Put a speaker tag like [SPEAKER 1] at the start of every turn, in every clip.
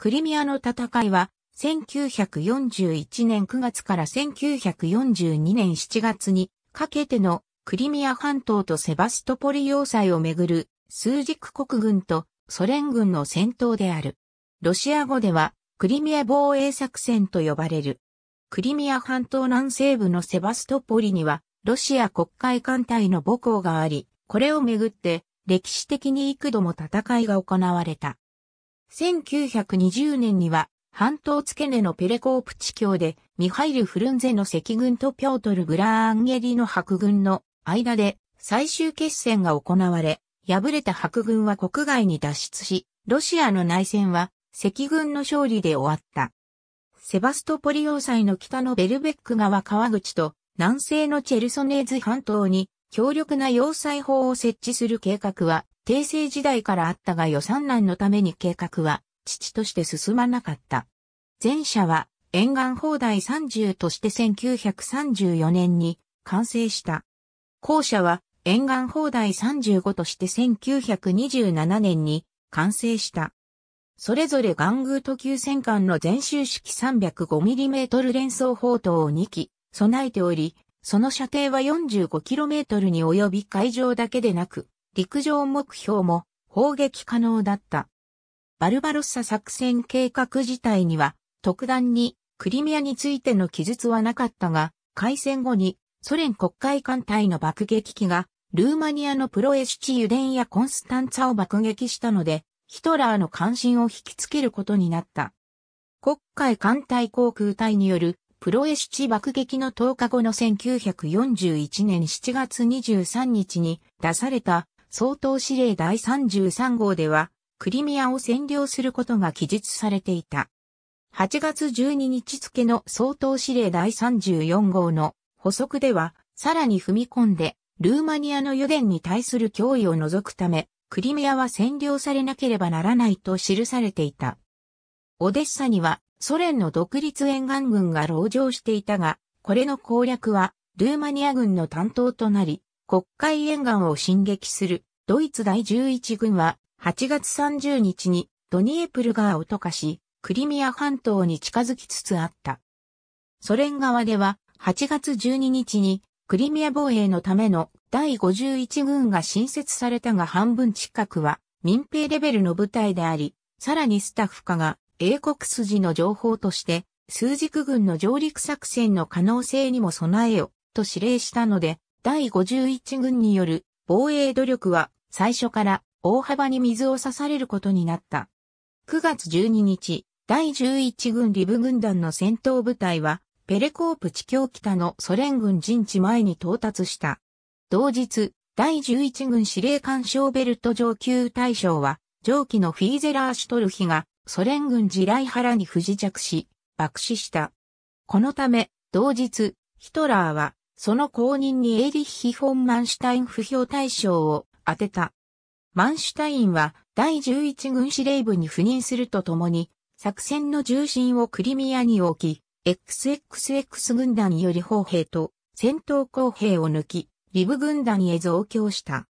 [SPEAKER 1] クリミアの戦いは、1941年9月から1942年7月にかけてのクリミア半島とセバストポリ要塞をめぐる数軸国軍とソ連軍の戦闘である。ロシア語ではクリミア防衛作戦と呼ばれる。クリミア半島南西部のセバストポリにはロシア国会艦隊の母校があり、これをめぐって歴史的に幾度も戦いが行われた。1920年には、半島付け根のペレコープ地境で、ミハイル・フルンゼの赤軍とピョートル・グラーンゲリの白軍の間で最終決戦が行われ、敗れた白軍は国外に脱出し、ロシアの内戦は赤軍の勝利で終わった。セバストポリ要塞の北のベルベック川川口と南西のチェルソネーズ半島に強力な要塞法を設置する計画は帝政時代からあったが予算難のために計画は、父として進まなかった。前者は、沿岸砲台30として1934年に完成した。後者は、沿岸砲台35として1927年に完成した。それぞれ玩具と急戦艦の全周式 305mm 連装砲塔を2機備えており、その射程は 45km に及び海上だけでなく、陸上目標も砲撃可能だった。バルバロッサ作戦計画自体には特段にクリミアについての記述はなかったが、開戦後にソ連国会艦隊の爆撃機がルーマニアのプロエシチ油田やコンスタンツァを爆撃したので、ヒトラーの関心を引きつけることになった。国会艦隊航空隊によるプロエシチ爆撃の10日後の1941年7月23日に出された総統司令第33号では、クリミアを占領することが記述されていた。8月12日付の総統司令第34号の補足では、さらに踏み込んで、ルーマニアの予言に対する脅威を除くため、クリミアは占領されなければならないと記されていた。オデッサにはソ連の独立沿岸軍が籠城していたが、これの攻略はルーマニア軍の担当となり、国会沿岸を進撃するドイツ第11軍は8月30日にドニエプル川を溶かし、クリミア半島に近づきつつあった。ソ連側では8月12日にクリミア防衛のための第51軍が新設されたが半分近くは民兵レベルの部隊であり、さらにスタッフ化が英国筋の情報として数軸軍の上陸作戦の可能性にも備えよと指令したので、第51軍による防衛努力は最初から大幅に水を刺されることになった。9月12日、第11軍リブ軍団の戦闘部隊は、ペレコープ地境北のソ連軍陣地前に到達した。同日、第11軍司令官ショーベルト上級大将は、上記のフィーゼラー・シュトルヒが、ソ連軍地雷原に不時着し、爆死した。このため、同日、ヒトラーは、その公認にエリッヒ・フォン・マンシュタイン不評対象を当てた。マンシュタインは第11軍司令部に赴任するとともに、作戦の重心をクリミアに置き、XXX 軍団により砲兵と戦闘工兵を抜き、リブ軍団へ増強した。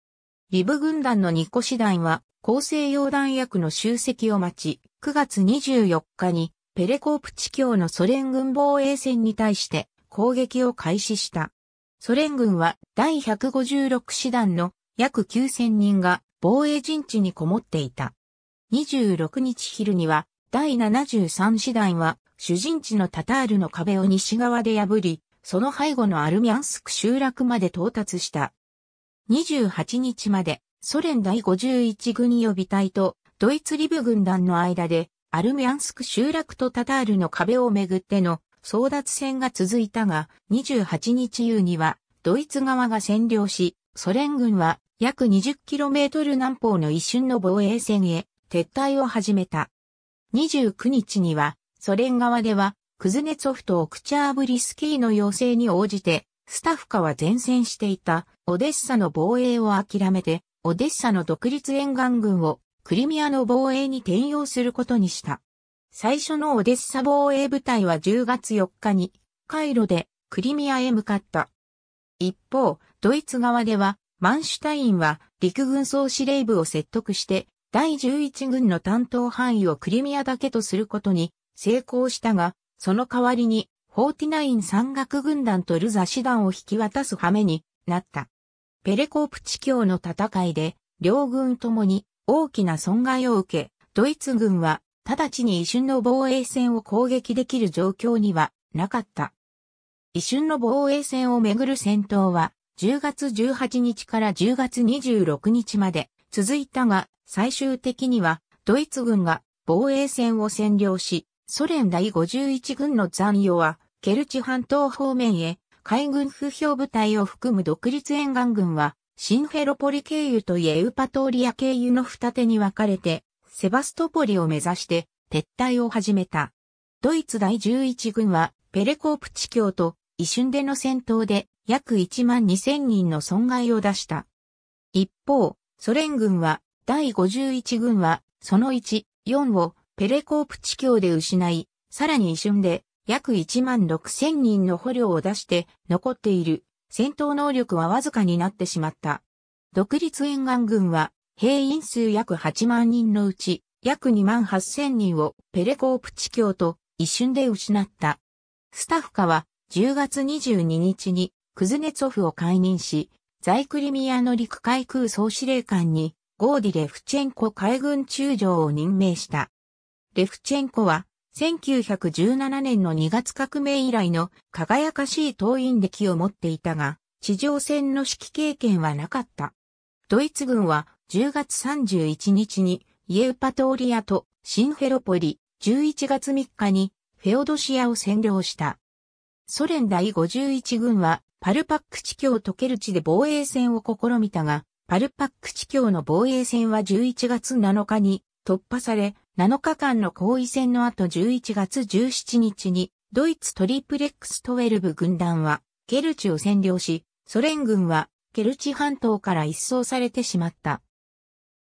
[SPEAKER 1] リブ軍団のニ個師団は、厚生洋弾薬の集積を待ち、9月24日に、ペレコープ地境のソ連軍防衛線に対して攻撃を開始した。ソ連軍は第156師団の約9000人が防衛陣地にこもっていた。26日昼には第73師団は主陣地のタタールの壁を西側で破り、その背後のアルミャンスク集落まで到達した。28日までソ連第51軍予備隊とドイツリブ軍団の間でアルミャンスク集落とタタールの壁をめぐっての争奪戦が続いたが28日夕にはドイツ側が占領し、ソ連軍は約 20km 南方の一瞬の防衛線へ撤退を始めた。29日には、ソ連側では、クズネツォフとオクチャーブリスキーの要請に応じて、スタッフカは前線していたオデッサの防衛を諦めて、オデッサの独立沿岸軍をクリミアの防衛に転用することにした。最初のオデッサ防衛部隊は10月4日に、カイロでクリミアへ向かった。一方、ドイツ側では、マンシュタインは陸軍総司令部を説得して、第11軍の担当範囲をクリミアだけとすることに成功したが、その代わりに、49山岳軍団とルザ師団を引き渡す羽目になった。ペレコープ地峡の戦いで、両軍ともに大きな損害を受け、ドイツ軍は直ちに一瞬の防衛戦を攻撃できる状況にはなかった。一瞬の防衛戦をめぐる戦闘は、10月18日から10月26日まで続いたが、最終的には、ドイツ軍が防衛戦を占領し、ソ連第51軍の残余は、ケルチ半島方面へ、海軍風評部隊を含む独立沿岸軍は、シンフェロポリ経由とエウパトーリア経由の二手に分かれて、セバストポリを目指して撤退を始めた。ドイツ第11軍はペレコープ地境と一瞬での戦闘で約1万2000人の損害を出した。一方、ソ連軍は第51軍はその1、4をペレコープ地境で失い、さらに一瞬で約1万6000人の捕虜を出して残っている戦闘能力はわずかになってしまった。独立沿岸軍は兵員数約8万人のうち約2万8000人をペレコープ地境と一瞬で失った。スタッフカは10月22日にクズネツォフを解任し、在クリミアの陸海空総司令官にゴーディレフチェンコ海軍中将を任命した。レフチェンコは1917年の2月革命以来の輝かしい党員歴を持っていたが、地上戦の指揮経験はなかった。ドイツ軍は10月31日にイエウパトーリアとシンフェロポリ、11月3日にフェオドシアを占領した。ソ連第51軍は、パルパック地境とケルチで防衛戦を試みたが、パルパック地境の防衛戦は11月7日に突破され、7日間の後為戦の後11月17日に、ドイツトリプレックス12軍団は、ケルチを占領し、ソ連軍は、ケルチ半島から一掃されてしまった。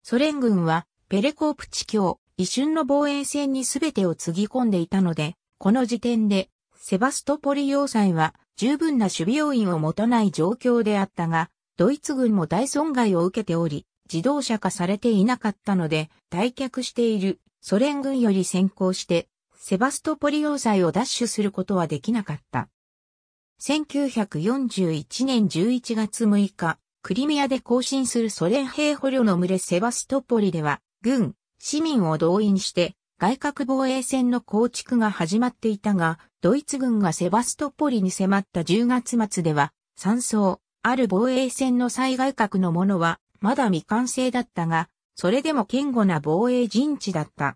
[SPEAKER 1] ソ連軍は、ペレコープ地境、一瞬の防衛戦に全てをつぎ込んでいたので、この時点で、セバストポリ要塞は十分な守備要員を持たない状況であったが、ドイツ軍も大損害を受けており、自動車化されていなかったので、退却しているソ連軍より先行して、セバストポリ要塞を奪取することはできなかった。1941年11月6日、クリミアで行進するソ連兵捕虜の群れセバストポリでは、軍、市民を動員して、外角防衛線の構築が始まっていたが、ドイツ軍がセバストポリに迫った10月末では、山荘、ある防衛線の最外角のものは、まだ未完成だったが、それでも堅固な防衛陣地だった。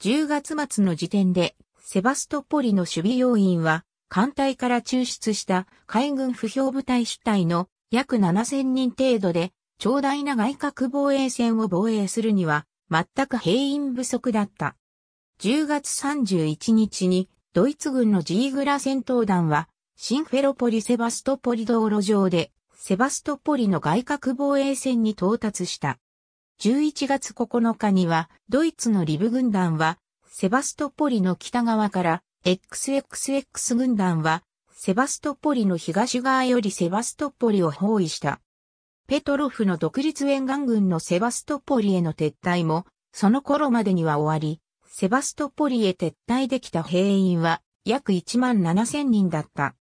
[SPEAKER 1] 10月末の時点で、セバストポリの守備要員は、艦隊から抽出した海軍不評部隊主体の約7000人程度で、長大な外角防衛線を防衛するには、全く兵員不足だった。10月31日にドイツ軍のジーグラ戦闘団は、シンフェロポリ・セバストポリ道路上で、セバストポリの外角防衛線に到達した。11月9日には、ドイツのリブ軍団は、セバストポリの北側から、XXX 軍団は、セバストポリの東側よりセバストポリを包囲した。ペトロフの独立沿岸軍のセバストポリへの撤退も、その頃までには終わり、セバストポリへ撤退できた兵員は約1万7千人だった。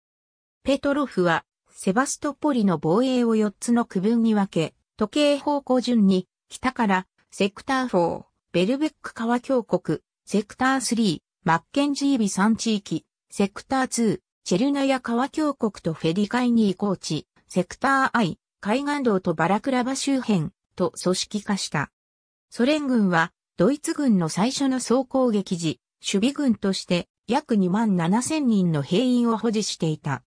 [SPEAKER 1] ペトロフはセバストポリの防衛を4つの区分に分け、時計方向順に北からセクター4、ベルベック川峡谷、セクター3、マッケンジービ山地域、セクター2、チェルナヤ川峡谷とフェリカイニー高地、セクター I、海岸道とバラクラバ周辺と組織化した。ソ連軍はドイツ軍の最初の総攻撃時、守備軍として約2万7千人の兵員を保持していた。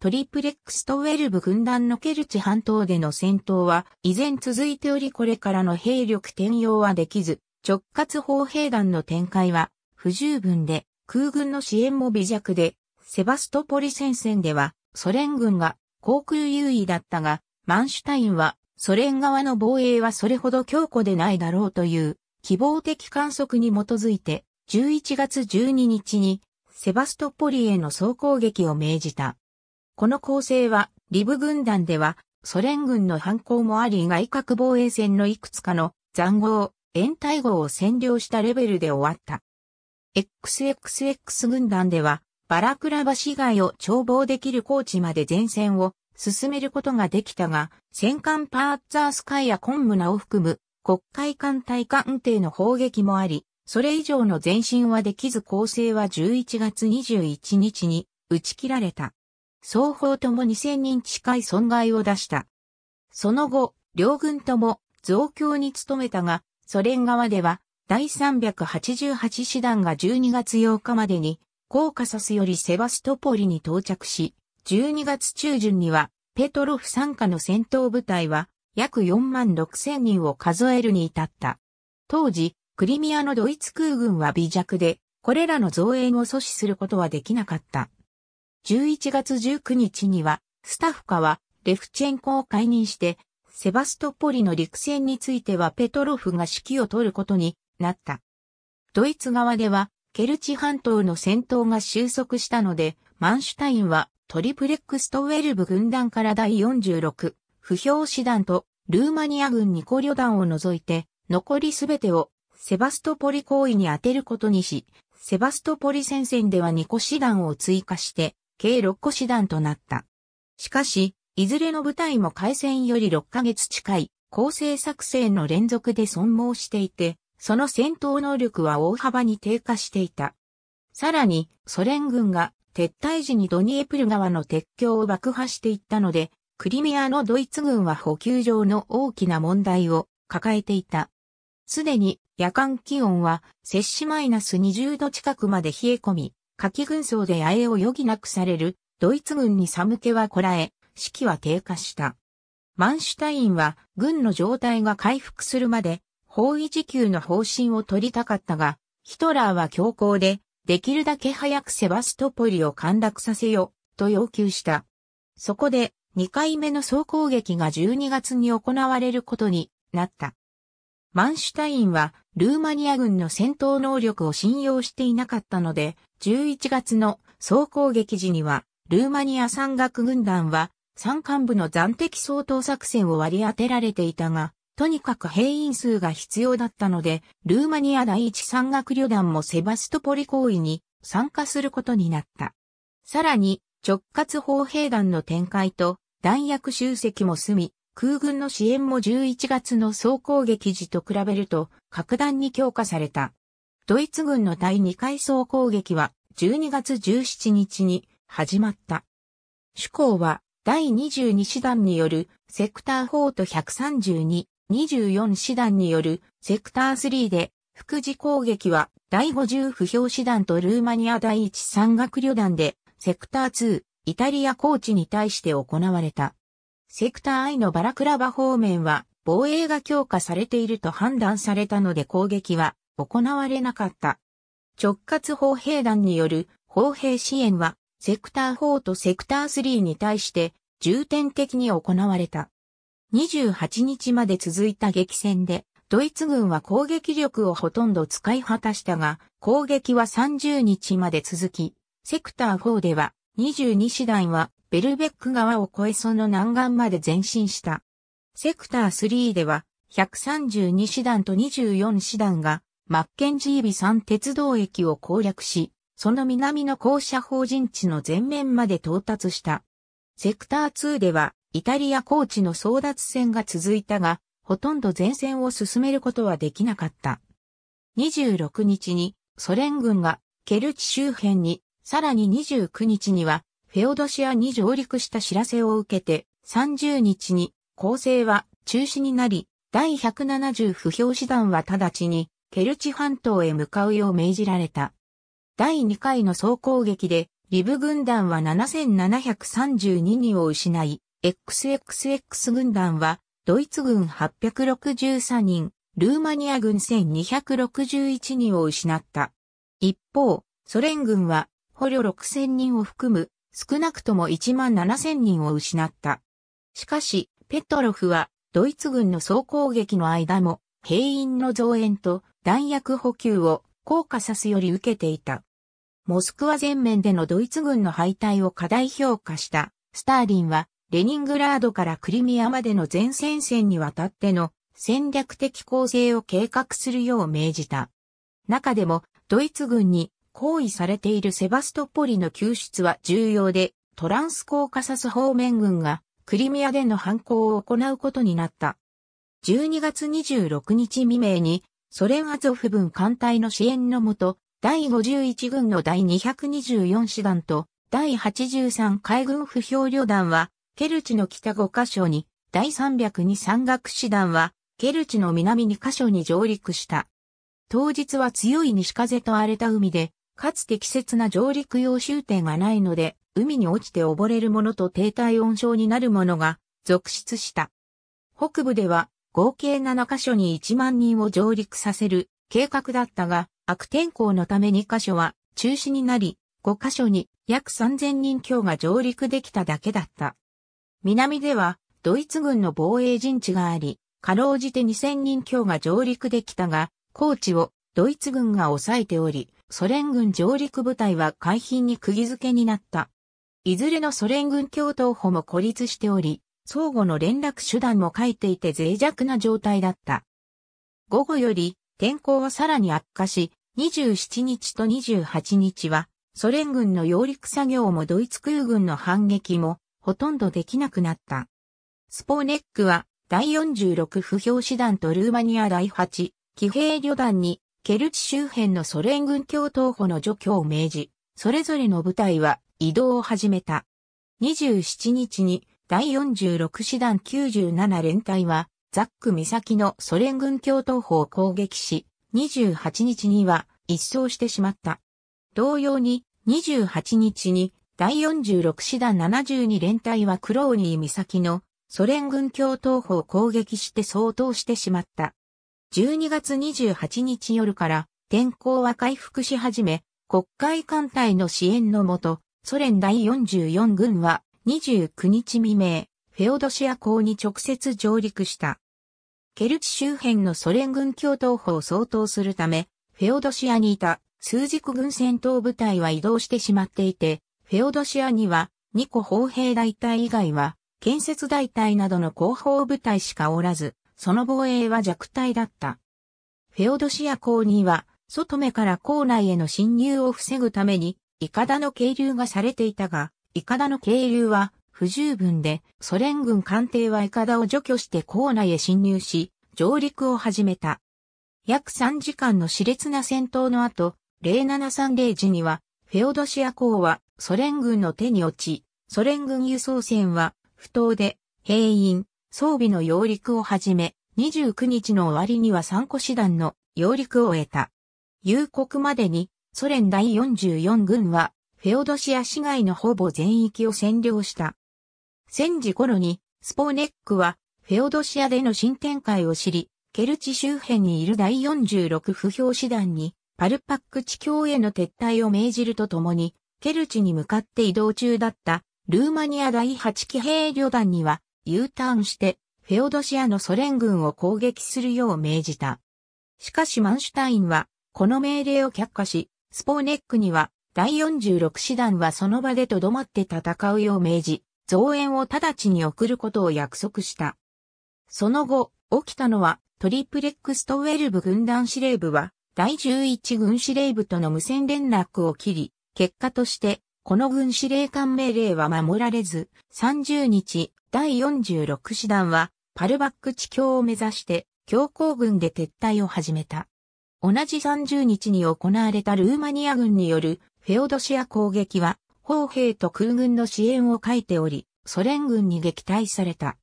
[SPEAKER 1] トリプレックストウェルブ軍団のケルチ半島での戦闘は依然続いておりこれからの兵力転用はできず、直轄砲兵団の展開は不十分で、空軍の支援も微弱で、セバストポリ戦線ではソ連軍が航空優位だったが、マンシュタインはソ連側の防衛はそれほど強固でないだろうという希望的観測に基づいて、11月12日に、セバストポリへの総攻撃を命じた。この構成は、リブ軍団では、ソ連軍の反抗もあり外核防衛戦のいくつかの残壕、延滞壕を占領したレベルで終わった。XXX 軍団では、バラクラバ市街を眺望できる高地まで前線を進めることができたが、戦艦パーツァースカイやコンムナを含む国会艦隊艦艇の砲撃もあり、それ以上の前進はできず構成は11月21日に打ち切られた。双方とも2000人近い損害を出した。その後、両軍とも増強に努めたが、ソ連側では第388師団が12月8日までに、コーカサスよりセバストポリに到着し、12月中旬には、ペトロフ参加の戦闘部隊は、約4万6千人を数えるに至った。当時、クリミアのドイツ空軍は微弱で、これらの増援を阻止することはできなかった。11月19日には、スタッフカはレフチェンコを解任して、セバストポリの陸戦についてはペトロフが指揮を取ることになった。ドイツ側では、ケルチ半島の戦闘が収束したので、マンシュタインはトリプレックストウェルブ軍団から第46不評師団とルーマニア軍二個旅団を除いて、残りすべてをセバストポリ行為に当てることにし、セバストポリ戦線では二個師団を追加して、計6個師団となった。しかし、いずれの部隊も海戦より6ヶ月近い、構成作戦の連続で損耗していて、その戦闘能力は大幅に低下していた。さらに、ソ連軍が撤退時にドニエプル川の鉄橋を爆破していったので、クリミアのドイツ軍は補給上の大きな問題を抱えていた。すでに夜間気温は摂氏マイナス20度近くまで冷え込み、夏季軍装で野営を余儀なくされるドイツ軍に寒気はこらえ、士気は低下した。マンシュタインは軍の状態が回復するまで包囲時給の方針を取りたかったが、ヒトラーは強硬で、できるだけ早くセバストポリを陥落させよ、と要求した。そこで、2回目の総攻撃が12月に行われることになった。マンシュタインはルーマニア軍の戦闘能力を信用していなかったので、11月の総攻撃時には、ルーマニア山岳軍団は山間部の暫的総統作戦を割り当てられていたが、とにかく兵員数が必要だったので、ルーマニア第一山岳旅団もセバストポリ行為に参加することになった。さらに、直轄砲兵団の展開と弾薬集積も済み、空軍の支援も11月の総攻撃時と比べると格段に強化された。ドイツ軍の第2回総攻撃は12月17日に始まった。主攻は第22師団によるセクター4と132、24師団によるセクター3で、副次攻撃は第50不評師団とルーマニア第1山岳旅団で、セクター2、イタリア高地に対して行われた。セクター I のバラクラバ方面は防衛が強化されていると判断されたので攻撃は行われなかった。直轄砲兵団による砲兵支援はセクター4とセクター3に対して重点的に行われた。28日まで続いた激戦でドイツ軍は攻撃力をほとんど使い果たしたが攻撃は30日まで続き、セクター4では22師団はベルベック川を越えその南岸まで前進した。セクター3では132師団と24師団がマッケンジービ山鉄道駅を攻略し、その南の校舎法人地の前面まで到達した。セクター2ではイタリア高地の争奪戦が続いたが、ほとんど前線を進めることはできなかった。26日にソ連軍がケルチ周辺にさらに29日には、フェオドシアに上陸した知らせを受けて、30日に、攻勢は中止になり、第170不評師団は直ちに、ケルチ半島へ向かうよう命じられた。第2回の総攻撃で、リブ軍団は7732人を失い、XXX 軍団は、ドイツ軍863人、ルーマニア軍1261人を失った。一方、ソ連軍は捕虜6000人を含む少なくとも1万7000人を失った。しかし、ペトロフはドイツ軍の総攻撃の間も兵員の増援と弾薬補給を効果さすより受けていた。モスクワ全面でのドイツ軍の敗退を過大評価したスターリンはレニングラードからクリミアまでの前線線にわたっての戦略的攻勢を計画するよう命じた。中でもドイツ軍に行為されているセバストポリの救出は重要で、トランスコーカサス方面軍がクリミアでの反抗を行うことになった。12月26日未明に、ソ連アゾフ軍艦隊の支援のもと、第51軍の第224師団と第83海軍不評旅団は、ケルチの北5カ所に、第302山岳師団は、ケルチの南2カ所に上陸した。当日は強い西風と荒れた海で、かつ適切な上陸用終点がないので、海に落ちて溺れるものと低体温症になるものが続出した。北部では合計7カ所に1万人を上陸させる計画だったが、悪天候のため2カ所は中止になり、5カ所に約3000人強が上陸できただけだった。南ではドイツ軍の防衛陣地があり、かろうじて2000人強が上陸できたが、高地をドイツ軍が抑えており、ソ連軍上陸部隊は海浜に釘付けになった。いずれのソ連軍共闘歩も孤立しており、相互の連絡手段も書いていて脆弱な状態だった。午後より天候はさらに悪化し、27日と28日はソ連軍の揚陸作業もドイツ空軍の反撃もほとんどできなくなった。スポーネックは第46不評師団とルーマニア第8騎兵旅団にケルチ周辺のソ連軍教闘補の除去を命じ、それぞれの部隊は移動を始めた。27日に第46師団97連隊はザック岬のソ連軍教闘補を攻撃し、28日には一掃してしまった。同様に28日に第46師団72連隊はクローニー岬のソ連軍教闘補を攻撃して相当してしまった。12月28日夜から天候は回復し始め、国会艦隊の支援のもと、ソ連第44軍は29日未明、フェオドシア港に直接上陸した。ケルチ周辺のソ連軍共闘法を相当するため、フェオドシアにいた数軸軍戦闘部隊は移動してしまっていて、フェオドシアには2個砲兵大隊以外は建設大隊などの後方部隊しかおらず、その防衛は弱体だった。フェオドシア公には、外目から校内への侵入を防ぐために、イカダの渓流がされていたが、イカダの渓流は不十分で、ソ連軍艦艇はイカダを除去して校内へ侵入し、上陸を始めた。約3時間の熾烈な戦闘の後、0730時には、フェオドシア港はソ連軍の手に落ち、ソ連軍輸送船は不当で、兵員、装備の揚陸をはじめ、29日の終わりには3個師団の揚陸を得た。夕刻までにソ連第44軍はフェオドシア市街のほぼ全域を占領した。戦時頃にスポーネックはフェオドシアでの新展開を知り、ケルチ周辺にいる第46不評師団にパルパック地境への撤退を命じるとともに、ケルチに向かって移動中だったルーマニア第8騎兵旅団には U ターンして、フェオドシアのソ連軍を攻撃するよう命じた。しかしマンシュタインは、この命令を却下し、スポーネックには、第46師団はその場で留まって戦うよう命じ、増援を直ちに送ることを約束した。その後、起きたのは、トリプレックストウェルブ軍団司令部は、第11軍司令部との無線連絡を切り、結果として、この軍司令官命令は守られず、30日、第46師団は、パルバック地境を目指して、強行軍で撤退を始めた。同じ30日に行われたルーマニア軍によるフェオドシア攻撃は、砲兵と空軍の支援を書いており、ソ連軍に撃退された。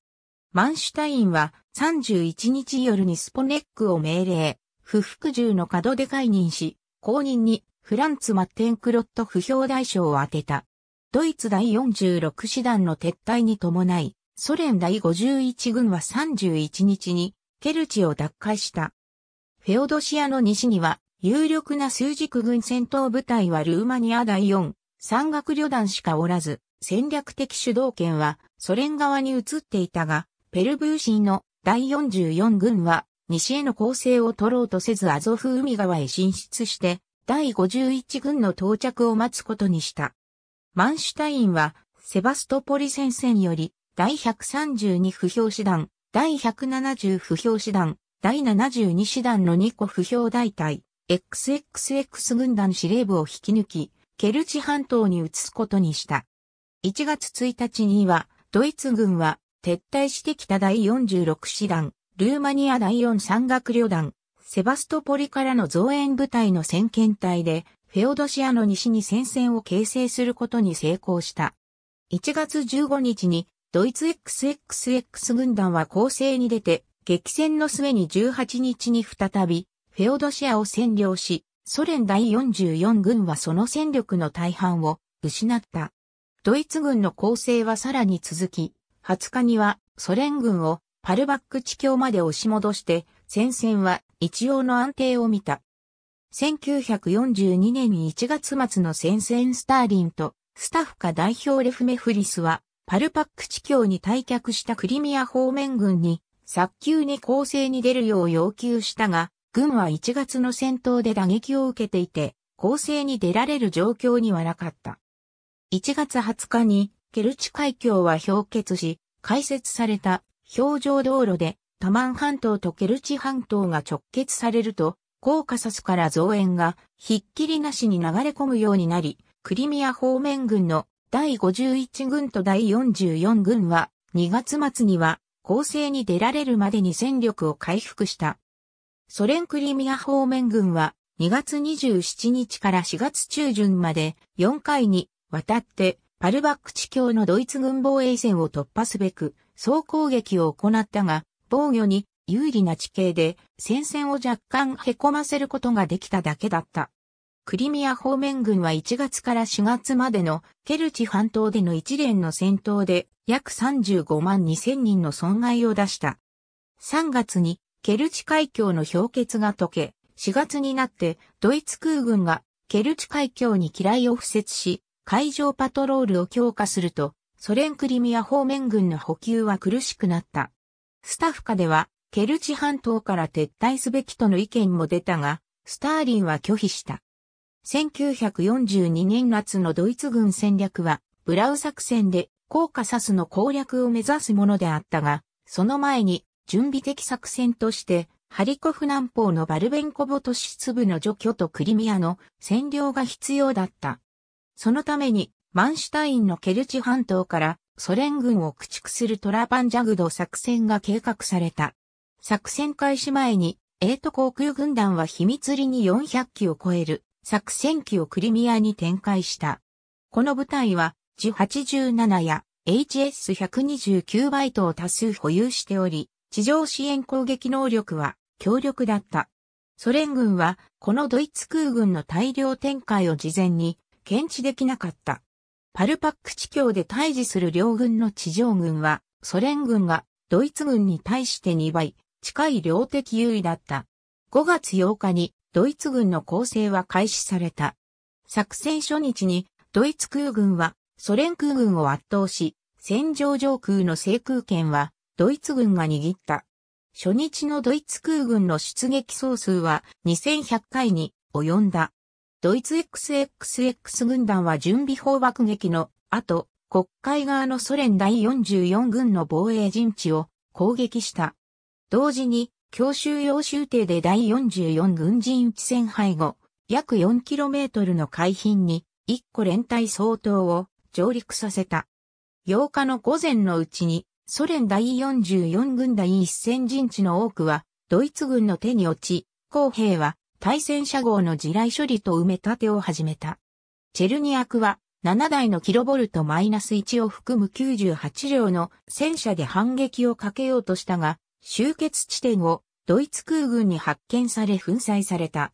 [SPEAKER 1] マンシュタインは31日夜にスポネックを命令、不服従の角で解任し、後任にフランツ・マッテンクロット不評大将を当てた。ドイツ第46師団の撤退に伴い、ソ連第51軍は31日にケルチを奪回した。フェオドシアの西には有力な数軸軍戦闘部隊はルーマニア第4、山岳旅団しかおらず、戦略的主導権はソ連側に移っていたが、ペルブーシーの第44軍は西への攻勢を取ろうとせずアゾフ海側へ進出して、第51軍の到着を待つことにした。マンシュタインはセバストポリ戦線より第132不評師団、第170不評師団、第72師団の2個不評大隊、XXX 軍団司令部を引き抜き、ケルチ半島に移すことにした。1月1日には、ドイツ軍は撤退してきた第46師団、ルーマニア第4山岳旅団、セバストポリからの増援部隊の先遣隊で、フェオドシアの西に戦線を形成することに成功した。1月15日にドイツ XXX 軍団は攻勢に出て、激戦の末に18日に再び、フェオドシアを占領し、ソ連第44軍はその戦力の大半を失った。ドイツ軍の攻勢はさらに続き、20日にはソ連軍をパルバック地境まで押し戻して、戦線は一応の安定を見た。1942年1月末の戦線スターリンとスタッフか代表レフメフリスはパルパック地境に退却したクリミア方面軍に、早急に攻勢に出るよう要求したが、軍は1月の戦闘で打撃を受けていて、攻勢に出られる状況にはなかった。1月20日に、ケルチ海峡は氷結し、開設された氷上道路で、タマン半島とケルチ半島が直結されると、コーカサスから増援がひっきりなしに流れ込むようになり、クリミア方面軍の第51軍と第44軍は、2月末には、攻勢に出られるまでに戦力を回復した。ソ連クリミア方面軍は、2月27日から4月中旬まで、4回に、渡って、パルバック地境のドイツ軍防衛線を突破すべく、総攻撃を行ったが、防御に有利な地形で戦線を若干凹ませることができただけだった。クリミア方面軍は1月から4月までのケルチ半島での一連の戦闘で約35万2000人の損害を出した。3月にケルチ海峡の氷結が解け、4月になってドイツ空軍がケルチ海峡に機雷を敷設し、海上パトロールを強化すると、ソ連クリミア方面軍の補給は苦しくなった。スタッフ下では、ケルチ半島から撤退すべきとの意見も出たが、スターリンは拒否した。1942年夏のドイツ軍戦略は、ブラウ作戦で、コーカサスの攻略を目指すものであったが、その前に、準備的作戦として、ハリコフ南方のバルベンコボ都市粒の除去とクリミアの占領が必要だった。そのために、マンシュタインのケルチ半島からソ連軍を駆逐するトラパンジャグド作戦が計画された。作戦開始前に、エイト航空軍団は秘密裏に400機を超える作戦機をクリミアに展開した。この部隊は、G87 や HS129 バイトを多数保有しており、地上支援攻撃能力は強力だった。ソ連軍は、このドイツ空軍の大量展開を事前に検知できなかった。パルパック地境で対峙する両軍の地上軍は、ソ連軍がドイツ軍に対して2倍近い量的優位だった。5月8日にドイツ軍の攻勢は開始された。作戦初日に、ドイツ空軍はソ連空軍を圧倒し、戦場上空の制空権はドイツ軍が握った。初日のドイツ空軍の出撃総数は2100回に及んだ。ドイツ XXX 軍団は準備砲爆撃の後、国会側のソ連第44軍の防衛陣地を攻撃した。同時に教習用集艇で第44軍人一戦敗後、約 4km の海浜に1個連隊総統を上陸させた。8日の午前のうちに、ソ連第44軍第一戦陣地の多くは、ドイツ軍の手に落ち、公兵は対戦車号の地雷処理と埋め立てを始めた。チェルニアクは7台のキロボルトマイナス1を含む98両の戦車で反撃をかけようとしたが、終結地点をドイツ空軍に発見され粉砕された。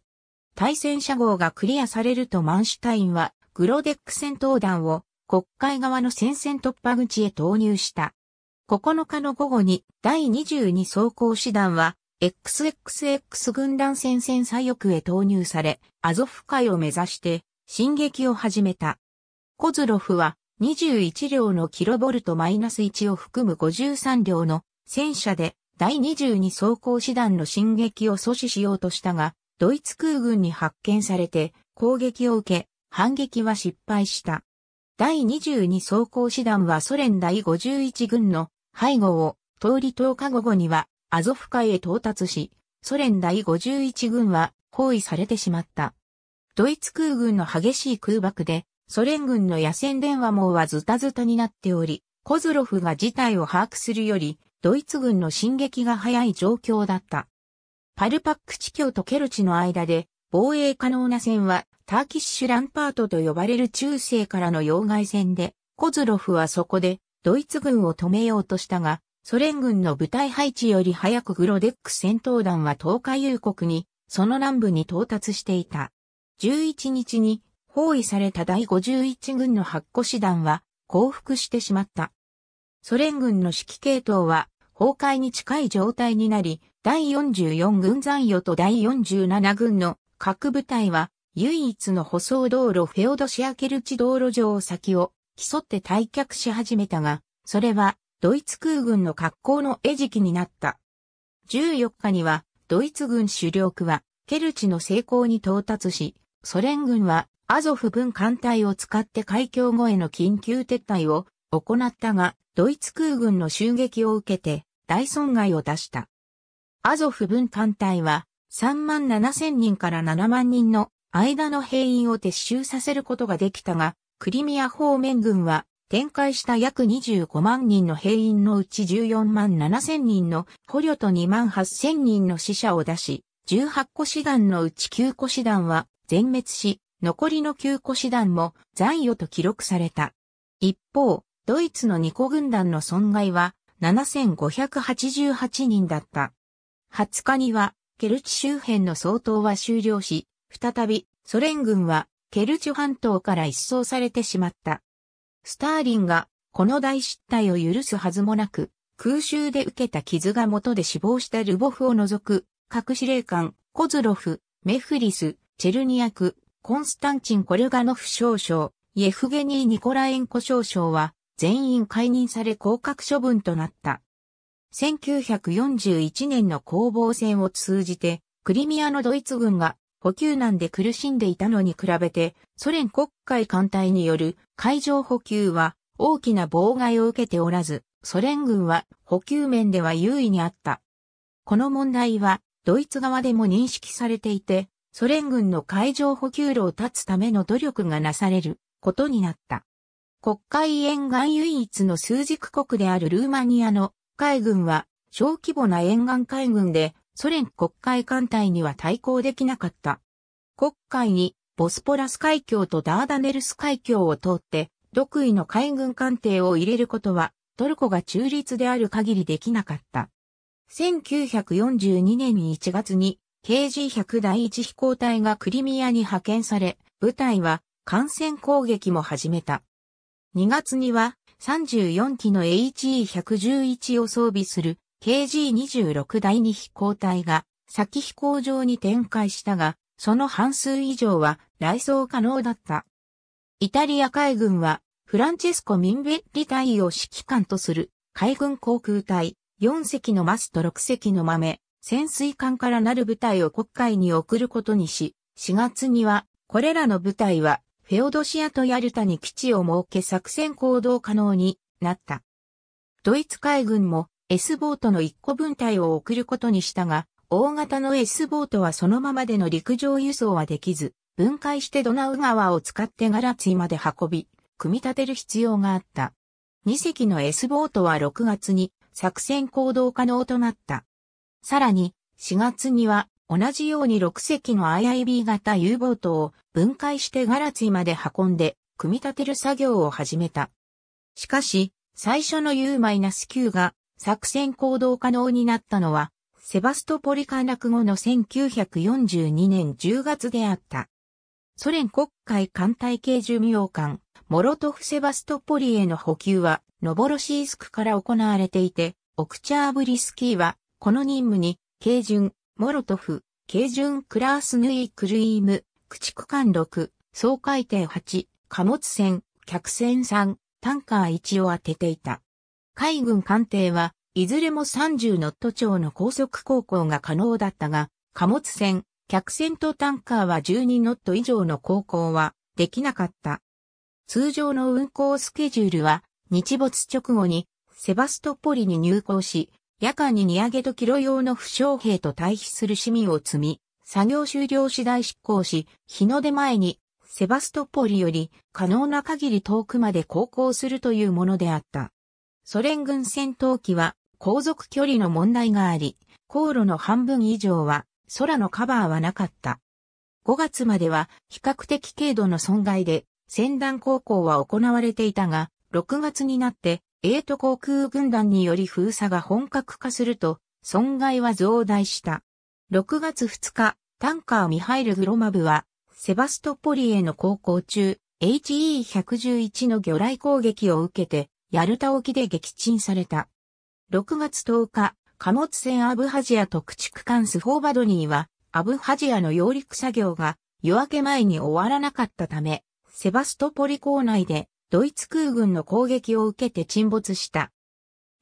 [SPEAKER 1] 対戦車号がクリアされるとマンシュタインはグロデック戦闘団を国会側の戦線突破口へ投入した。9日の午後に第22装甲師団は XXX 軍団戦線左翼へ投入され、アゾフ海を目指して進撃を始めた。コズロフは21両のキロボルトマイナス1を含む53両の戦車で第22装甲師団の進撃を阻止しようとしたが、ドイツ空軍に発見されて攻撃を受け、反撃は失敗した。第22装甲師団はソ連第51軍の背後を通り10日午後にはアゾフ海へ到達し、ソ連第51軍は包囲されてしまった。ドイツ空軍の激しい空爆で、ソ連軍の野戦電話網はズタズタになっており、コズロフが事態を把握するより、ドイツ軍の進撃が早い状況だった。パルパック地境とケルチの間で防衛可能な線はターキッシュランパートと呼ばれる中世からの要害戦で、コズロフはそこでドイツ軍を止めようとしたが、ソ連軍の部隊配置より早くグロデック戦闘団は東海遊国に、その南部に到達していた。11日に包囲された第51軍の発個師団は降伏してしまった。ソ連軍の指揮系統は崩壊に近い状態になり、第44軍残余と第47軍の各部隊は唯一の舗装道路フェオドシアケルチ道路上先を競って退却し始めたが、それはドイツ空軍の格好の餌食になった。14日にはドイツ軍主力はケルチの成功に到達し、ソ連軍はアゾフ軍艦隊を使って海峡越えの緊急撤退を行ったが、ドイツ空軍の襲撃を受けて大損害を出した。アゾフ分艦隊は3万7千人から7万人の間の兵員を撤収させることができたが、クリミア方面軍は展開した約25万人の兵員のうち14万7千人の捕虜と2万8千人の死者を出し、18個師団のうち9個師団は全滅し、残りの9個師団も残余と記録された。一方、ドイツのニ個軍団の損害は7588人だった。20日には、ケルチ周辺の総統は終了し、再びソ連軍はケルチ半島から一掃されてしまった。スターリンがこの大失態を許すはずもなく、空襲で受けた傷が元で死亡したルボフを除く、各司令官、コズロフ、メフリス、チェルニアク、コンスタンチン・コルガノフ少将、イェフゲニー・ニコラエンコ少将は、全員解任され降格処分となった。1941年の攻防戦を通じて、クリミアのドイツ軍が補給難で苦しんでいたのに比べて、ソ連国会艦隊による海上補給は大きな妨害を受けておらず、ソ連軍は補給面では優位にあった。この問題はドイツ側でも認識されていて、ソ連軍の海上補給路を断つための努力がなされることになった。国会沿岸唯一の枢軸国であるルーマニアの海軍は小規模な沿岸海軍でソ連国会艦隊には対抗できなかった。国会にボスポラス海峡とダーダネルス海峡を通って独位の海軍艦艇を入れることはトルコが中立である限りできなかった。1942年1月に KG100 第1飛行隊がクリミアに派遣され、部隊は艦船攻撃も始めた。2月には34機の HE111 を装備する KG26 第2飛行隊が先飛行場に展開したが、その半数以上は来装可能だった。イタリア海軍はフランチェスコ・ミンベッリ隊を指揮官とする海軍航空隊4隻のマスと6隻の豆、潜水艦からなる部隊を国会に送ることにし、4月にはこれらの部隊はフェオドシアとヤルタに基地を設け作戦行動可能になった。ドイツ海軍も S ボートの1個分隊を送ることにしたが、大型の S ボートはそのままでの陸上輸送はできず、分解してドナウ川を使ってガラツィまで運び、組み立てる必要があった。2隻の S ボートは6月に作戦行動可能となった。さらに、4月には同じように6隻の IIB 型 U ボートを分解してガラツイまで運んで組み立てる作業を始めた。しかし、最初の U-9 が作戦行動可能になったのは、セバストポリ陥落後の1942年10月であった。ソ連国会艦隊系寿命艦、モロトフ・セバストポリへの補給は、ノボロシースクから行われていて、オクチャーブリスキーは、この任務に、軽巡、モロトフ、軽順クラースヌイクルイーム、駆逐艦6、総海底8、貨物船、客船3、タンカー1を当てていた。海軍艦艇は、いずれも30ノット長の高速航行が可能だったが、貨物船、客船とタンカーは12ノット以上の航行はできなかった。通常の運航スケジュールは、日没直後にセバストポリに入港し、夜間に荷上げとキロ用の負傷兵と退避する市民を積み、作業終了次第執行し、日の出前に、セバストポリより可能な限り遠くまで航行するというものであった。ソ連軍戦闘機は航続距離の問題があり、航路の半分以上は空のカバーはなかった。5月までは比較的軽度の損害で、戦団航行は行われていたが、6月になってエイト航空軍団により封鎖が本格化すると、損害は増大した。6月2日、タンカーミハイル・グロマブは、セバストポリへの航行中、HE111 の魚雷攻撃を受けて、ヤルタ沖で撃沈された。6月10日、貨物船アブハジア特駆逐艦スフォーバドニーは、アブハジアの揚陸作業が夜明け前に終わらなかったため、セバストポリ港内でドイツ空軍の攻撃を受けて沈没した。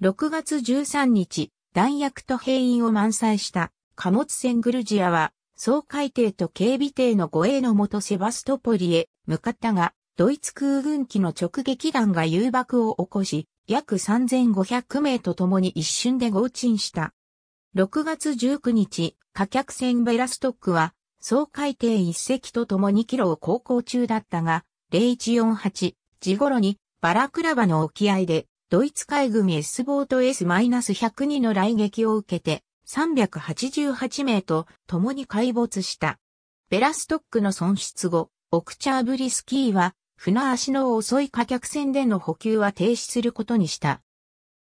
[SPEAKER 1] 6月13日、弾薬と兵員を満載した貨物船グルジアは、総海艇と警備艇の護衛のもとセバストポリへ向かったが、ドイツ空軍機の直撃弾が誘爆を起こし、約3500名と共に一瞬で合沈した。6月19日、火客船ベラストックは、総海艇一隻と共にキロを航行中だったが、0148時頃に、バラクラバの沖合で、ドイツ海軍 S ボート S-102 の来撃を受けて、388名と共に海没した。ベラストックの損失後、オクチャーブリスキーは、船足の遅い火客船での補給は停止することにした。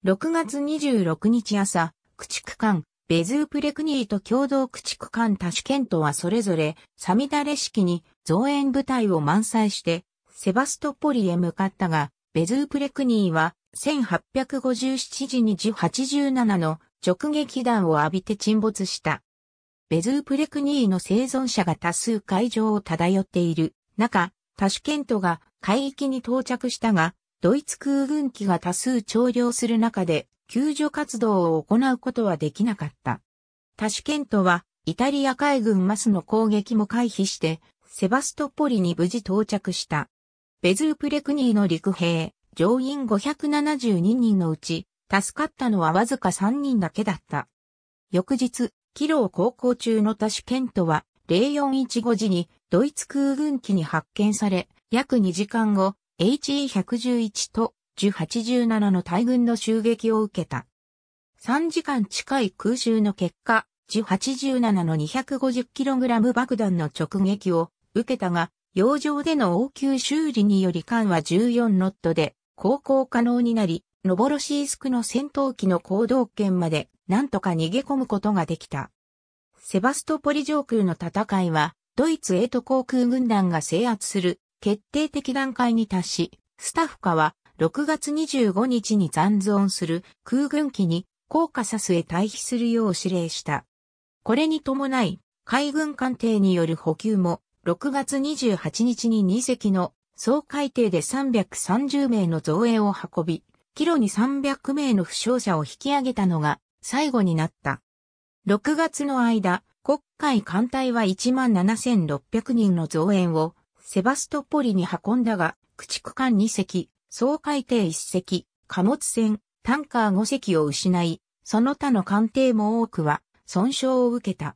[SPEAKER 1] 6月26日朝、駆逐艦、ベズープレクニーと共同駆逐艦タシケントはそれぞれ、サミダレ式に増援部隊を満載して、セバストポリへ向かったが、ベズープレクニーは1857時に時87の直撃弾を浴びて沈没した。ベズープレクニーの生存者が多数海上を漂っている中、タシュケントが海域に到着したが、ドイツ空軍機が多数徴領する中で救助活動を行うことはできなかった。タシュケントはイタリア海軍マスの攻撃も回避してセバストポリに無事到着した。ベズープレクニーの陸兵、乗員572人のうち、助かったのはわずか3人だけだった。翌日、キロを航行中のタシュケントは、0415時にドイツ空軍機に発見され、約2時間後、HE111 と1087の大軍の襲撃を受けた。3時間近い空襲の結果、1087の 250kg 爆弾の直撃を受けたが、洋上での応急修理により艦は14ノットで航行可能になり、ノボロシースクの戦闘機の行動圏までなんとか逃げ込むことができた。セバストポリ上空の戦いは、ドイツエイト航空軍団が制圧する決定的段階に達し、スタッフ課は6月25日に残存する空軍機にコーカサスへ退避するよう指令した。これに伴い、海軍艦艇による補給も6月28日に2隻の総海底で330名の増援を運び、キロに300名の負傷者を引き上げたのが最後になった。6月の間、国会艦隊は17,600人の増援をセバストポリに運んだが、駆逐艦2隻、総海底1隻、貨物船、タンカー5隻を失い、その他の艦艇も多くは損傷を受けた。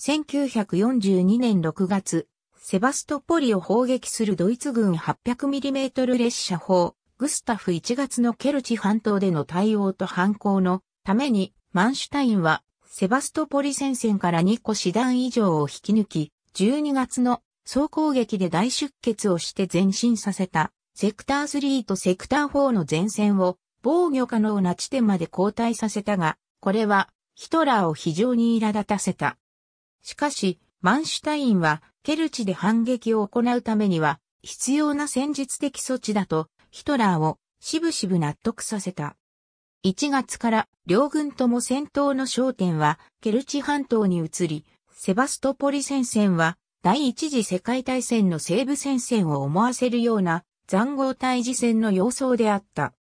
[SPEAKER 1] 1942年6月、セバストポリを砲撃するドイツ軍 800mm 列車砲、グスタフ1月のケルチ半島での対応と反抗のために、マンシュタインは、セバストポリ戦線から2個師団以上を引き抜き、12月の総攻撃で大出血をして前進させた、セクター3とセクター4の前線を防御可能な地点まで後退させたが、これはヒトラーを非常に苛立たせた。しかし、マンシュタインは、ケルチで反撃を行うためには、必要な戦術的措置だと、ヒトラーを、しぶしぶ納得させた。1月から、両軍とも戦闘の焦点は、ケルチ半島に移り、セバストポリ戦線は、第一次世界大戦の西部戦線を思わせるような、残豪対峙戦の様相であった。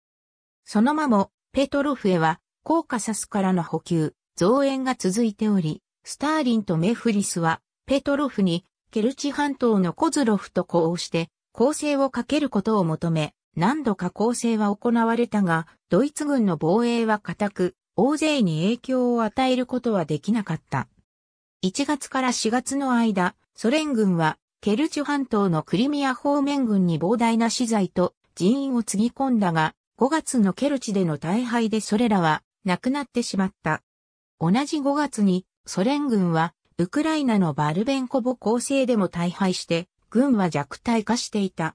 [SPEAKER 1] その間も、ペトロフへは、コーカサスからの補給、増援が続いており、スターリンとメフリスは、ペトロフに、ケルチ半島のコズロフと呼応して、攻勢をかけることを求め、何度か攻勢は行われたが、ドイツ軍の防衛は固く、大勢に影響を与えることはできなかった。1月から4月の間、ソ連軍は、ケルチ半島のクリミア方面軍に膨大な資材と人員をつぎ込んだが、5月のケルチでの大敗でそれらは亡くなってしまった。同じ5月にソ連軍は、ウクライナのバルベンコボ構成でも大敗して、軍は弱体化していた。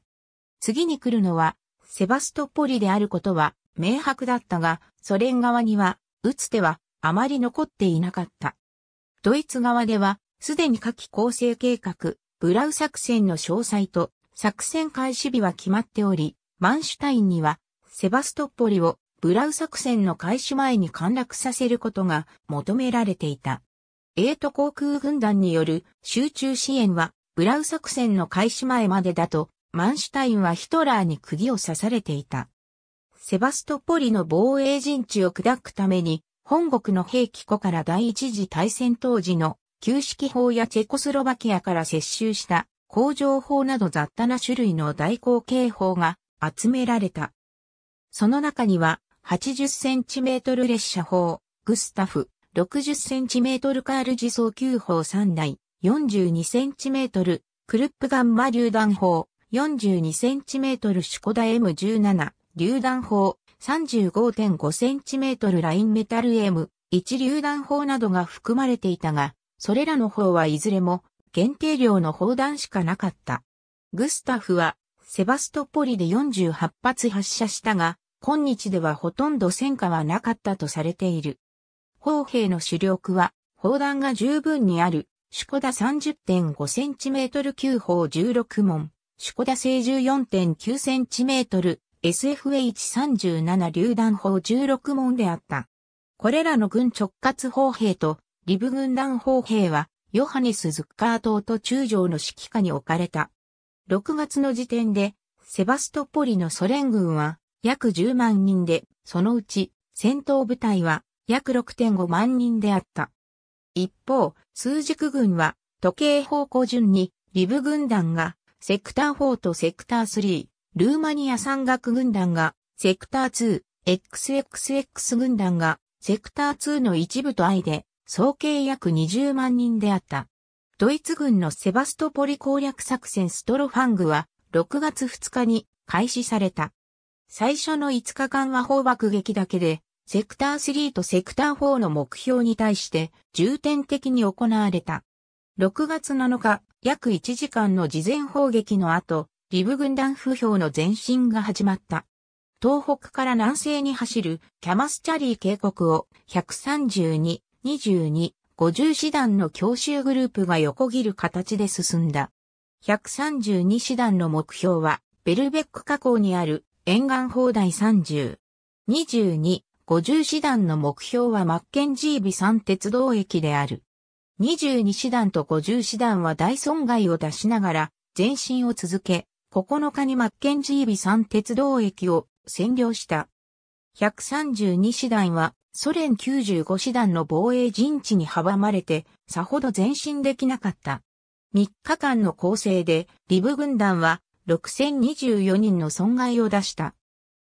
[SPEAKER 1] 次に来るのは、セバストポリであることは、明白だったが、ソ連側には、打つ手は、あまり残っていなかった。ドイツ側では、すでに下記構成計画、ブラウ作戦の詳細と、作戦開始日は決まっており、マンシュタインには、セバストポリをブラウ作戦の開始前に陥落させることが求められていた。エイト航空軍団による集中支援は、ブラウ作戦の開始前までだと、マンシュタインはヒトラーに釘を刺されていた。セバストポリの防衛陣地を砕くために、本国の兵器庫から第一次大戦当時の旧式砲やチェコスロバキアから接収した工場砲など雑多な種類の大口径報が集められた。その中には80センチメートル列車砲、グスタフ、60cm カール自走球砲3台、42cm、クルップガンマ榴弾砲、42cm シュコダ M17、榴弾砲、35.5cm ラインメタル M、一榴弾砲などが含まれていたが、それらの砲はいずれも限定量の砲弾しかなかった。グスタフはセバストポリで48発発射したが、今日ではほとんど戦果はなかったとされている。砲兵の主力は、砲弾が十分にある、シュコダ 30.5cm 級砲16門、シュコダ正 14.9cm、SFH37 榴弾砲16門であった。これらの軍直轄砲兵と、リブ軍団砲兵は、ヨハネス・ズッカー島と中将の指揮下に置かれた。6月の時点で、セバストポリのソ連軍は約10万人で、そのうち戦闘部隊は約6.5万人であった。一方、数軸軍は、時計方向順に、リブ軍団が、セクター4とセクター3、ルーマニア山岳軍団が、セクター2、XXX 軍団が、セクター2の一部と相で、総計約20万人であった。ドイツ軍のセバストポリ攻略作戦ストロファングは、6月2日に開始された。最初の5日間は砲爆撃だけで、セクター3とセクター4の目標に対して重点的に行われた。6月7日、約1時間の事前砲撃の後、リブ軍団不評の前進が始まった。東北から南西に走るキャマスチャリー渓谷を132、22、50師団の強襲グループが横切る形で進んだ。132師団の目標は、ベルベック河口にある沿岸砲台30、22、50師団の目標はマッケンジービ山鉄道駅である。22師団と50師団は大損害を出しながら前進を続け、9日にマッケンジービ山鉄道駅を占領した。132師団はソ連95師団の防衛陣地に阻まれて、さほど前進できなかった。3日間の構成で、リブ軍団は6024人の損害を出した。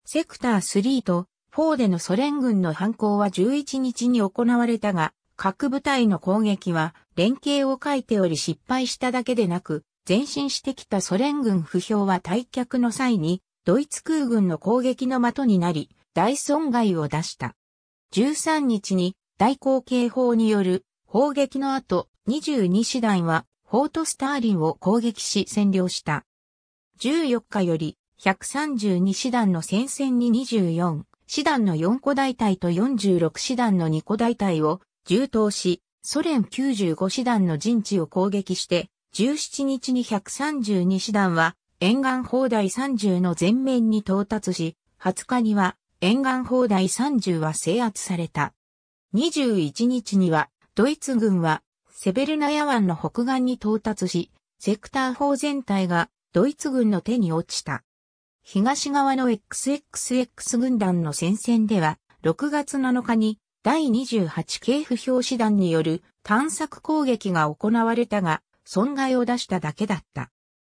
[SPEAKER 1] セクター3とフォーデのソ連軍の反抗は11日に行われたが、各部隊の攻撃は連携を書いており失敗しただけでなく、前進してきたソ連軍不評は退却の際に、ドイツ空軍の攻撃の的になり、大損害を出した。13日に大口警報による砲撃の後、22師団はフォートスターリンを攻撃し占領した。14日より132師団の戦線に24、師団の4個大隊と46師団の2個大隊を重投し、ソ連95師団の陣地を攻撃して、17日に132師団は沿岸砲台30の前面に到達し、20日には沿岸砲台30は制圧された。21日にはドイツ軍はセベルナヤ湾の北岸に到達し、セクター砲全体がドイツ軍の手に落ちた。東側の XXX 軍団の戦線では、6月7日に第28系不評師団による探索攻撃が行われたが、損害を出しただけだった。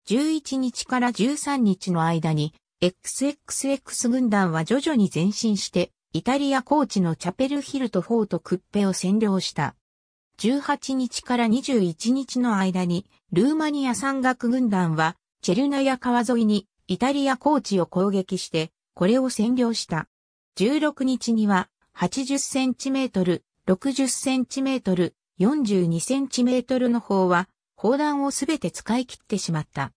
[SPEAKER 1] 11日から13日の間に、XXX 軍団は徐々に前進して、イタリア高地のチャペルヒルとフォートクッペを占領した。18日から21日の間に、ルーマニア山岳軍団は、チェルナヤ川沿いにイタリア高地を攻撃して、これを占領した。16日には、80センチメートル、60センチメートル、42センチメートルの方は、砲弾をすべて使い切ってしまった。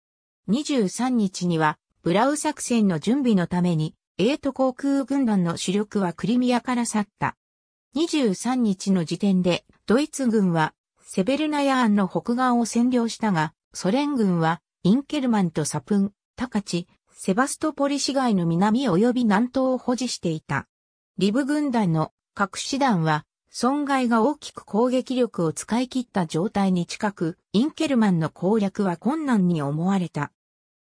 [SPEAKER 1] 23日には、ブラウ作戦の準備のために、エイト航空軍団の主力はクリミアから去った。23日の時点で、ドイツ軍は、セベルナヤーンの北岸を占領したが、ソ連軍は、インケルマンとサプン、高地、セバストポリ市街の南及び南東を保持していた。リブ軍団の各師団は、損害が大きく攻撃力を使い切った状態に近く、インケルマンの攻略は困難に思われた。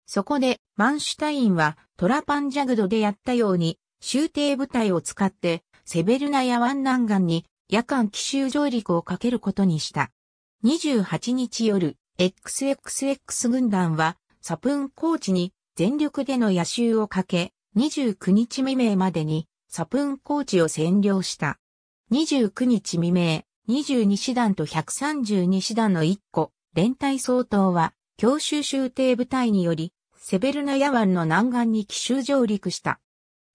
[SPEAKER 1] そこで、マンシュタインはトラパンジャグドでやったように、終艇部隊を使って、セベルナや湾南岸に夜間奇襲上陸をかけることにした。28日夜、XXX 軍団はサプンコーチに全力での野襲をかけ、29日未明までにサプンコーチを占領した。29日未明、22師団と132師団の1個、連隊総統は、強襲州邸部隊により、セベルナヤ湾の南岸に奇襲上陸した。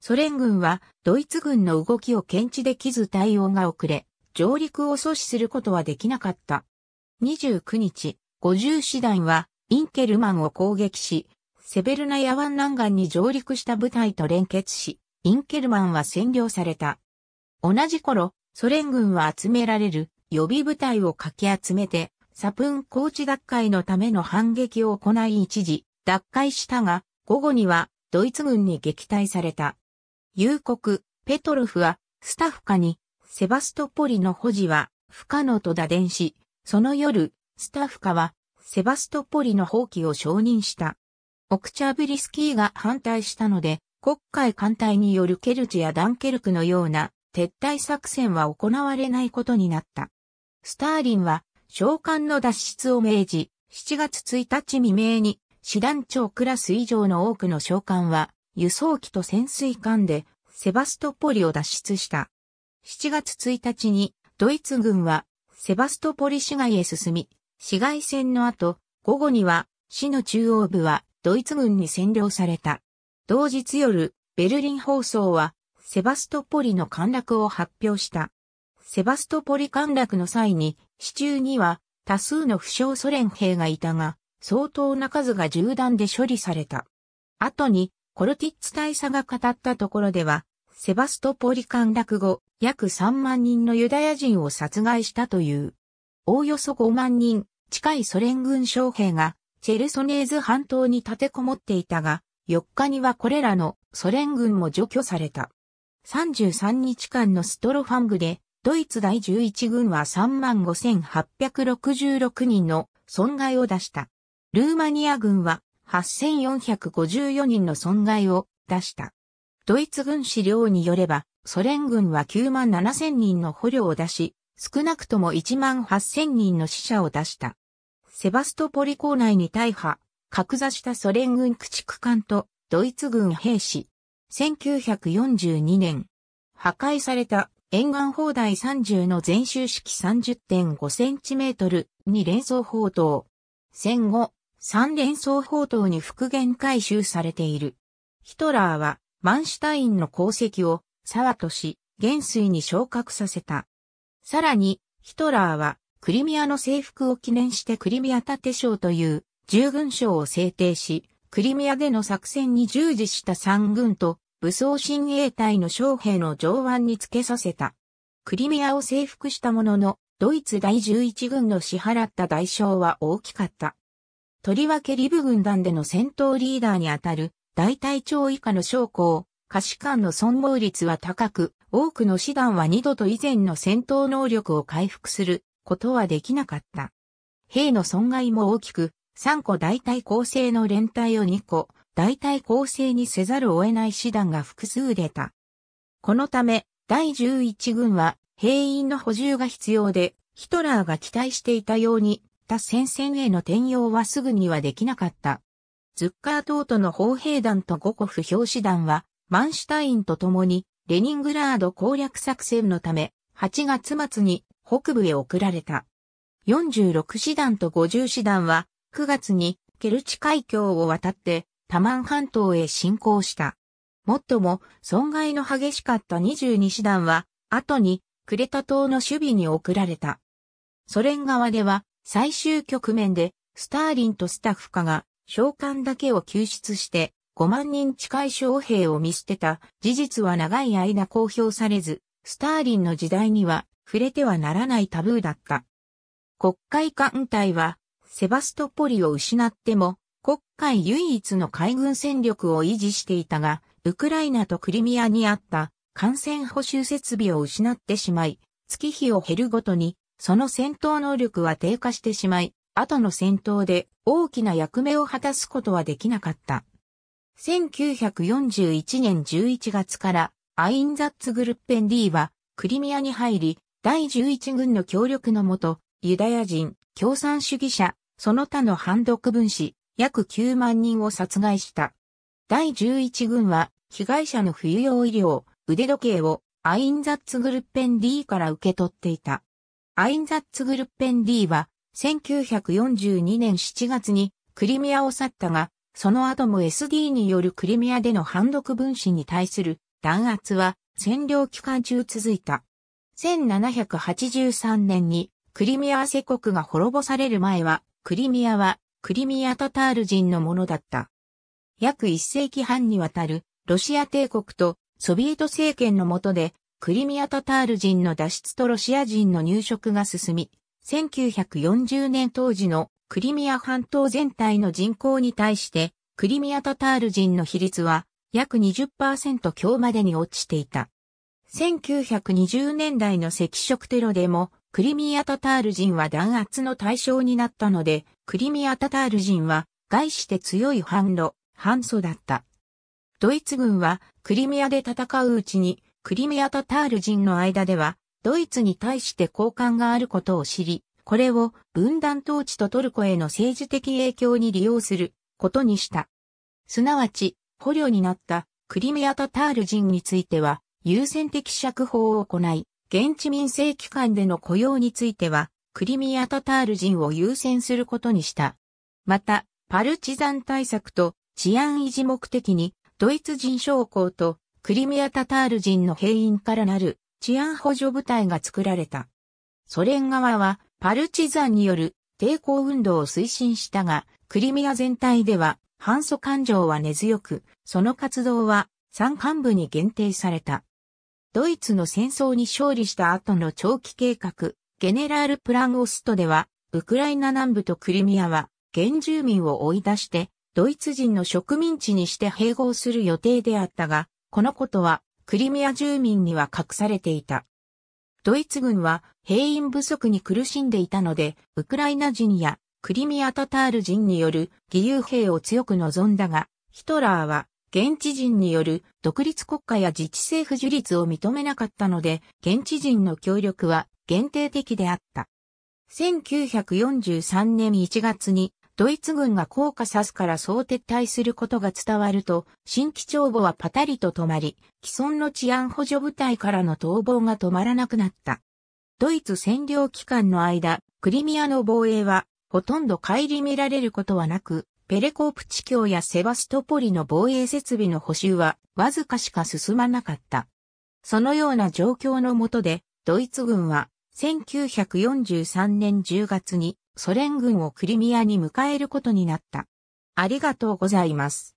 [SPEAKER 1] ソ連軍はドイツ軍の動きを検知できず対応が遅れ、上陸を阻止することはできなかった。29日、50師団はインケルマンを攻撃し、セベルナヤ湾南岸に上陸した部隊と連結し、インケルマンは占領された。同じ頃、ソ連軍は集められる予備部隊をかき集めて、サプン高地奪回のための反撃を行い一時、奪回したが、午後にはドイツ軍に撃退された。夕刻、ペトロフはスタッフカにセバストポリの保持は不可能と打電し、その夜、スタッフカはセバストポリの放棄を承認した。オクチャブリスキーが反対したので、国会艦隊によるケルチやダンケルクのような撤退作戦は行われないことになった。スターリンは召喚の脱出を命じ、7月1日未明に師団長クラス以上の多くの召喚は輸送機と潜水艦でセバストポリを脱出した。7月1日にドイツ軍はセバストポリ市街へ進み、市街戦の後、午後には市の中央部はドイツ軍に占領された。同日夜、ベルリン放送はセバストポリの陥落を発表した。セバストポリ陥落の際に、市中には多数の負傷ソ連兵がいたが、相当な数が銃弾で処理された。後に、コルティッツ大佐が語ったところでは、セバストポリ陥落後、約3万人のユダヤ人を殺害したという。おおよそ5万人、近いソ連軍将兵がチェルソネーズ半島に立てこもっていたが、4日にはこれらのソ連軍も除去された。33日間のストロファングで、ドイツ第11軍は35,866人の損害を出した。ルーマニア軍は8,454人の損害を出した。ドイツ軍資料によれば、ソ連軍は97,000人の捕虜を出し、少なくとも1万8000人の死者を出した。セバストポリ港内に大破、格座したソ連軍駆逐艦とドイツ軍兵士。1942年、破壊された沿岸砲台30の全周式3 0 5トルに連装砲塔。戦後、3連装砲塔に復元回収されている。ヒトラーはマンシュタインの功績を沢とし、元帥に昇格させた。さらに、ヒトラーは、クリミアの征服を記念してクリミア盾章という従軍章を制定し、クリミアでの作戦に従事した三軍と武装親衛隊の将兵の上腕につけさせた。クリミアを征服したものの、ドイツ第11軍の支払った代償は大きかった。とりわけリブ軍団での戦闘リーダーにあたる、大隊長以下の将校、可視官の存亡率は高く、多くの師団は二度と以前の戦闘能力を回復することはできなかった。兵の損害も大きく、三個大隊構成の連隊を二個大隊構成にせざるを得ない師団が複数出た。このため、第十一軍は兵員の補充が必要で、ヒトラーが期待していたように、他戦線への転用はすぐにはできなかった。ズッカートとの砲兵団と五国不評師団は、マンシュタインと共にレニングラード攻略作戦のため、8月末に北部へ送られた。46師団と50師団は、9月にケルチ海峡を渡って、タマン半島へ侵攻した。もっとも、損害の激しかった22師団は、後に、クレタ島の守備に送られた。ソ連側では、最終局面で、スターリンとスタッフカが、召喚だけを救出して、5万人近い将兵を見捨てた事実は長い間公表されず、スターリンの時代には触れてはならないタブーだった。国会艦隊はセバストポリを失っても国会唯一の海軍戦力を維持していたが、ウクライナとクリミアにあった感染補修設備を失ってしまい、月日を減るごとにその戦闘能力は低下してしまい、後の戦闘で大きな役目を果たすことはできなかった。1941年11月からアインザッツグルッペン D はクリミアに入り、第11軍の協力のもと、ユダヤ人、共産主義者、その他の反独分子、約9万人を殺害した。第11軍は、被害者の冬用医療、腕時計をアインザッツグルッペン D から受け取っていた。アインザッツグルッペン D は、1942年7月にクリミアを去ったが、その後も SD によるクリミアでの反独分子に対する弾圧は占領期間中続いた。1783年にクリミア汗国が滅ぼされる前は、クリミアはクリミアタタール人のものだった。約一世紀半にわたるロシア帝国とソビエト政権の下でクリミアタタール人の脱出とロシア人の入植が進み、1940年当時のクリミア半島全体の人口に対して、クリミアタタール人の比率は約20%強までに落ちていた。1920年代の赤色テロでも、クリミアタタール人は弾圧の対象になったので、クリミアタタール人は、外して強い反路、反祖だった。ドイツ軍は、クリミアで戦ううちに、クリミアタタール人の間では、ドイツに対して好感があることを知り、これを分断統治とトルコへの政治的影響に利用することにした。すなわち、捕虜になったクリミア・タタール人については、優先的釈放を行い、現地民政機関での雇用については、クリミア・タタール人を優先することにした。また、パルチザン対策と治安維持目的に、ドイツ人将校とクリミア・タタール人の兵員からなる治安補助部隊が作られた。ソ連側はパルチザンによる抵抗運動を推進したが、クリミア全体では反訴感情は根強く、その活動は山間部に限定された。ドイツの戦争に勝利した後の長期計画、ゲネラール・プラン・オストでは、ウクライナ南部とクリミアは、原住民を追い出して、ドイツ人の植民地にして併合する予定であったが、このことはクリミア住民には隠されていた。ドイツ軍は兵員不足に苦しんでいたので、ウクライナ人やクリミアタタール人による義勇兵を強く望んだが、ヒトラーは現地人による独立国家や自治政府樹立を認めなかったので、現地人の協力は限定的であった。1943年1月にドイツ軍が降下さサスからそう撤退することが伝わると、新規帳簿はパタリと止まり、既存の治安補助部隊からの逃亡が止まらなくなった。ドイツ占領期間の間、クリミアの防衛は、ほとんど顧みられることはなく、ペレコープ地境やセバストポリの防衛設備の補修は、わずかしか進まなかった。そのような状況のもとで、ドイツ軍は、1943年10月に、ソ連軍をクリミアに迎えることになった。ありがとうございます。